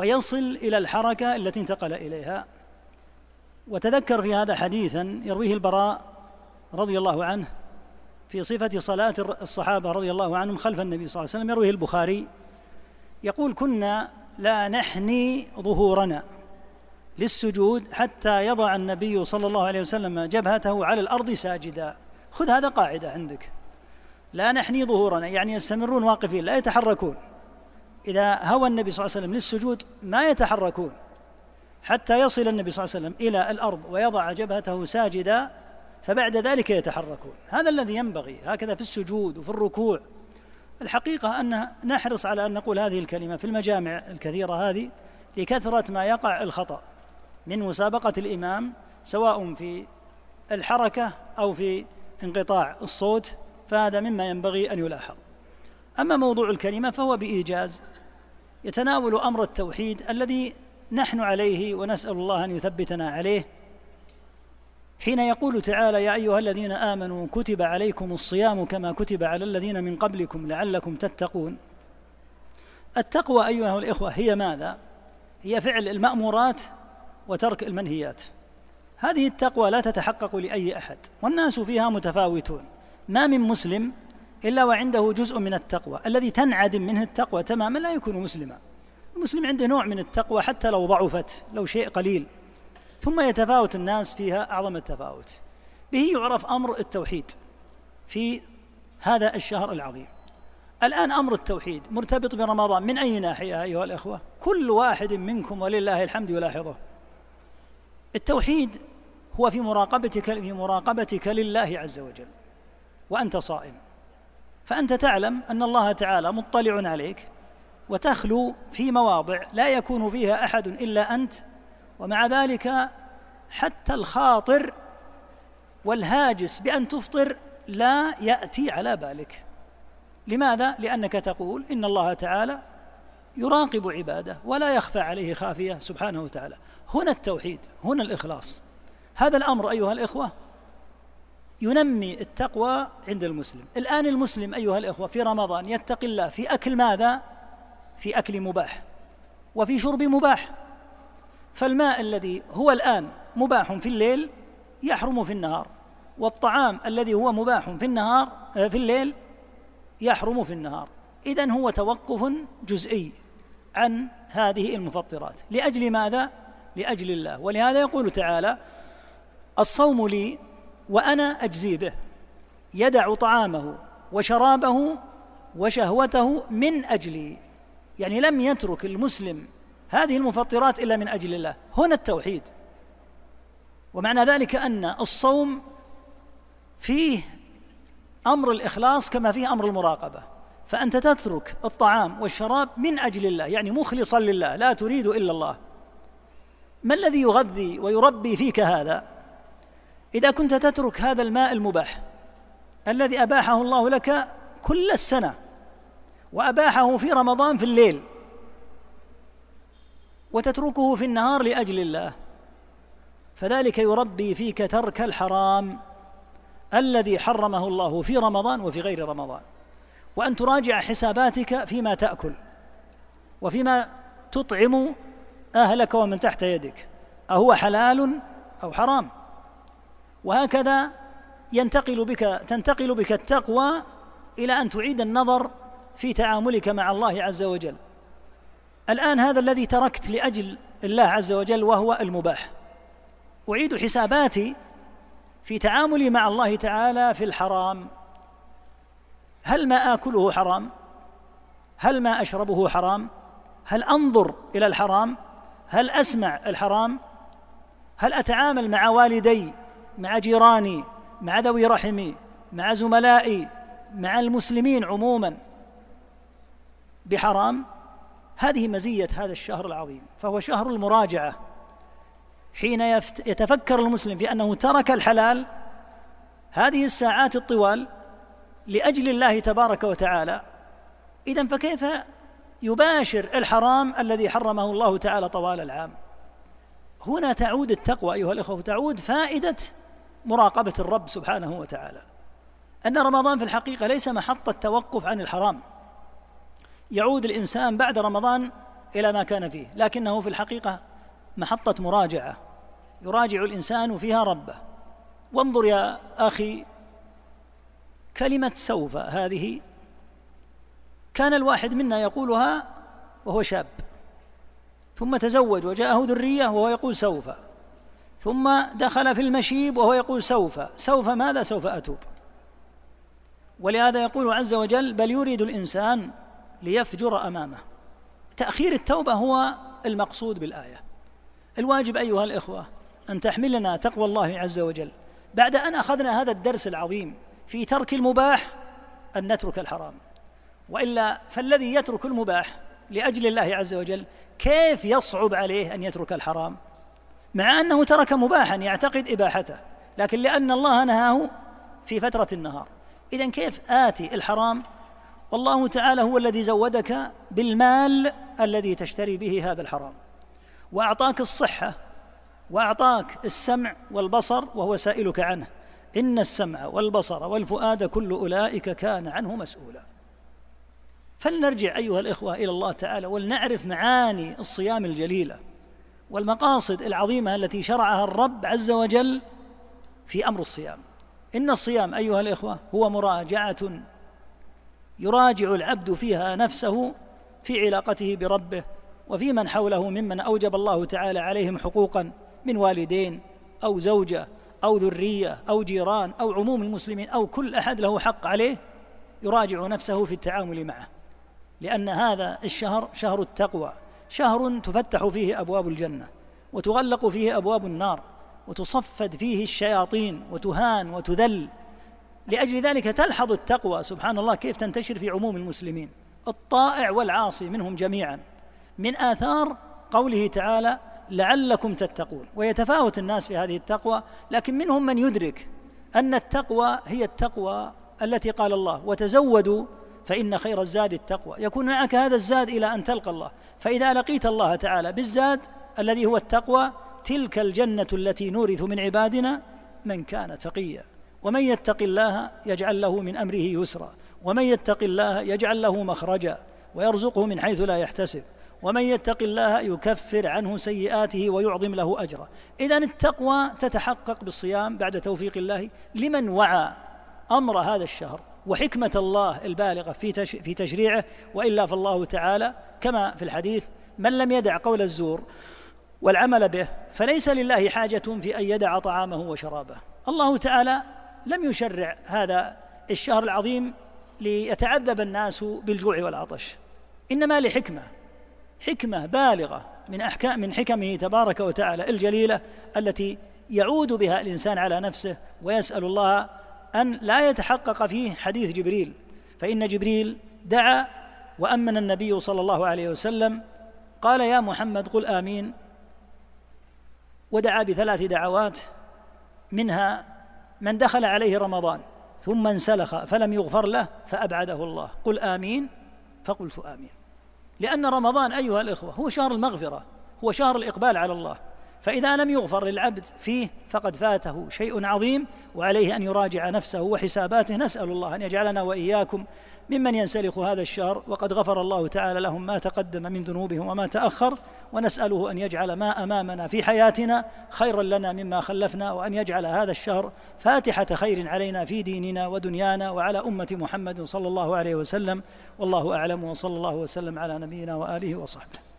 ويصل إلى الحركة التي انتقل إليها وتذكر في هذا حديثا يرويه البراء رضي الله عنه في صفة صلاة الصحابة رضي الله عنهم خلف النبي صلى الله عليه وسلم يرويه البخاري يقول كنا لا نحني ظهورنا للسجود حتى يضع النبي صلى الله عليه وسلم جبهته على الأرض ساجدا خذ هذا قاعدة عندك لا نحني ظهورنا يعني يستمرون واقفين لا يتحركون إذا هوى النبي صلى الله عليه وسلم للسجود ما يتحركون حتى يصل النبي صلى الله عليه وسلم إلى الأرض ويضع جبهته ساجدا فبعد ذلك يتحركون هذا الذي ينبغي هكذا في السجود وفي الركوع الحقيقة أن نحرص على أن نقول هذه الكلمة في المجامع الكثيرة هذه لكثرة ما يقع الخطأ من مسابقة الإمام سواء في الحركة أو في انقطاع الصوت فهذا مما ينبغي أن يلاحظ أما موضوع الكلمة فهو بإيجاز يتناول أمر التوحيد الذي نحن عليه ونسأل الله أن يثبتنا عليه حين يقول تعالى يا أيها الذين آمنوا كتب عليكم الصيام كما كتب على الذين من قبلكم لعلكم تتقون التقوى أيها الإخوة هي ماذا؟ هي فعل المأمورات وترك المنهيات هذه التقوى لا تتحقق لأي أحد والناس فيها متفاوتون ما من مسلم إلا وعنده جزء من التقوى الذي تنعدم منه التقوى تماما لا يكون مسلما المسلم عنده نوع من التقوى حتى لو ضعفت لو شيء قليل ثم يتفاوت الناس فيها أعظم التفاوت به يعرف أمر التوحيد في هذا الشهر العظيم الآن أمر التوحيد مرتبط برمضان من أي ناحية أيها الأخوة كل واحد منكم ولله الحمد يلاحظه التوحيد هو في مراقبتك في مراقبتك لله عز وجل وأنت صائم فأنت تعلم أن الله تعالى مطلع عليك وتخلو في مواضع لا يكون فيها أحد إلا أنت ومع ذلك حتى الخاطر والهاجس بأن تفطر لا يأتي على بالك لماذا؟ لأنك تقول إن الله تعالى يراقب عباده ولا يخفى عليه خافية سبحانه وتعالى هنا التوحيد هنا الإخلاص هذا الأمر أيها الإخوة ينمي التقوى عند المسلم الآن المسلم أيها الإخوة في رمضان يتقي الله في أكل ماذا؟ في أكل مباح وفي شرب مباح فالماء الذي هو الآن مباح في الليل يحرم في النهار والطعام الذي هو مباح في النهار آه، في الليل يحرم في النهار إذا هو توقف جزئي عن هذه المفطرات لأجل ماذا؟ لأجل الله ولهذا يقول تعالى الصوم لي وأنا أجزي به يدع طعامه وشرابه وشهوته من أجلي يعني لم يترك المسلم هذه المفطرات إلا من أجل الله هنا التوحيد ومعنى ذلك أن الصوم فيه أمر الإخلاص كما فيه أمر المراقبة فأنت تترك الطعام والشراب من أجل الله يعني مخلصا لله لا تريد إلا الله ما الذي يغذي ويربي فيك هذا إذا كنت تترك هذا الماء المباح الذي أباحه الله لك كل السنة وأباحه في رمضان في الليل وتتركه في النهار لأجل الله فذلك يربي فيك ترك الحرام الذي حرمه الله في رمضان وفي غير رمضان وأن تراجع حساباتك فيما تأكل وفيما تطعم أهلك ومن تحت يدك أهو حلال أو حرام وهكذا ينتقل بك تنتقل بك التقوى إلى أن تعيد النظر في تعاملك مع الله عز وجل الآن هذا الذي تركت لأجل الله عز وجل وهو المباح أعيد حساباتي في تعاملي مع الله تعالى في الحرام هل ما آكله حرام؟ هل ما أشربه حرام؟ هل أنظر إلى الحرام؟ هل أسمع الحرام؟ هل أتعامل مع والدي مع جيراني مع ذوي رحمي مع زملائي مع المسلمين عموما بحرام هذه مزيه هذا الشهر العظيم فهو شهر المراجعه حين يتفكر المسلم في انه ترك الحلال هذه الساعات الطوال لاجل الله تبارك وتعالى اذا فكيف يباشر الحرام الذي حرمه الله تعالى طوال العام هنا تعود التقوى ايها الاخوه تعود فائده مراقبة الرب سبحانه وتعالى أن رمضان في الحقيقة ليس محطة توقف عن الحرام يعود الإنسان بعد رمضان إلى ما كان فيه لكنه في الحقيقة محطة مراجعة يراجع الإنسان فيها ربه وانظر يا أخي كلمة سوف هذه كان الواحد منا يقولها وهو شاب ثم تزوج وجاءه ذرية وهو يقول سوف ثم دخل في المشيب وهو يقول سوف سوف ماذا سوف أتوب ولهذا يقول عز وجل بل يريد الإنسان ليفجر أمامه تأخير التوبة هو المقصود بالآية الواجب أيها الإخوة أن تحملنا تقوى الله عز وجل بعد أن أخذنا هذا الدرس العظيم في ترك المباح أن نترك الحرام وإلا فالذي يترك المباح لأجل الله عز وجل كيف يصعب عليه أن يترك الحرام مع أنه ترك مباحا يعتقد إباحته لكن لأن الله نهاه في فترة النهار إذا كيف آتي الحرام والله تعالى هو الذي زودك بالمال الذي تشتري به هذا الحرام وأعطاك الصحة وأعطاك السمع والبصر وهو سائلك عنه إن السمع والبصر والفؤاد كل أولئك كان عنه مسؤولا فلنرجع أيها الإخوة إلى الله تعالى ولنعرف معاني الصيام الجليلة والمقاصد العظيمه التي شرعها الرب عز وجل في امر الصيام ان الصيام ايها الاخوه هو مراجعه يراجع العبد فيها نفسه في علاقته بربه وفي من حوله ممن اوجب الله تعالى عليهم حقوقا من والدين او زوجه او ذريه او جيران او عموم المسلمين او كل احد له حق عليه يراجع نفسه في التعامل معه لان هذا الشهر شهر التقوى شهر تفتح فيه أبواب الجنة وتغلق فيه أبواب النار وتصفد فيه الشياطين وتهان وتذل لأجل ذلك تلحظ التقوى سبحان الله كيف تنتشر في عموم المسلمين الطائع والعاصي منهم جميعا من آثار قوله تعالى لعلكم تتقون ويتفاوت الناس في هذه التقوى لكن منهم من يدرك أن التقوى هي التقوى التي قال الله وتزودوا فإن خير الزاد التقوى يكون معك هذا الزاد إلى أن تلقى الله فإذا لقيت الله تعالى بالزاد الذي هو التقوى تلك الجنة التي نورث من عبادنا من كان تقيا ومن يتق الله يجعل له من أمره يسرا ومن يتق الله يجعل له مخرجا ويرزقه من حيث لا يحتسب ومن يتق الله يكفر عنه سيئاته ويعظم له أجرا اذا التقوى تتحقق بالصيام بعد توفيق الله لمن وعى امر هذا الشهر وحكمة الله البالغة في في تشريعه وإلا فالله تعالى كما في الحديث من لم يدع قول الزور والعمل به فليس لله حاجة في أن يدع طعامه وشرابه الله تعالى لم يشرع هذا الشهر العظيم ليتعذب الناس بالجوع والعطش إنما لحكمة حكمة بالغة من أحكام من حكمه تبارك وتعالى الجليلة التي يعود بها الإنسان على نفسه ويسأل الله أن لا يتحقق فيه حديث جبريل فإن جبريل دعا وأمن النبي صلى الله عليه وسلم قال يا محمد قل آمين ودعا بثلاث دعوات منها من دخل عليه رمضان ثم انسلخ فلم يغفر له فأبعده الله قل آمين فقلت آمين لأن رمضان أيها الإخوة هو شهر المغفرة هو شهر الإقبال على الله فإذا لم يغفر للعبد فيه فقد فاته شيء عظيم وعليه أن يراجع نفسه وحساباته نسأل الله أن يجعلنا وإياكم ممن ينسلخ هذا الشهر وقد غفر الله تعالى لهم ما تقدم من ذنوبهم وما تأخر ونسأله أن يجعل ما أمامنا في حياتنا خيرا لنا مما خلفنا وأن يجعل هذا الشهر فاتحة خير علينا في ديننا ودنيانا وعلى أمة محمد صلى الله عليه وسلم والله أعلم وصلى الله وسلم على نبينا وآله وصحبه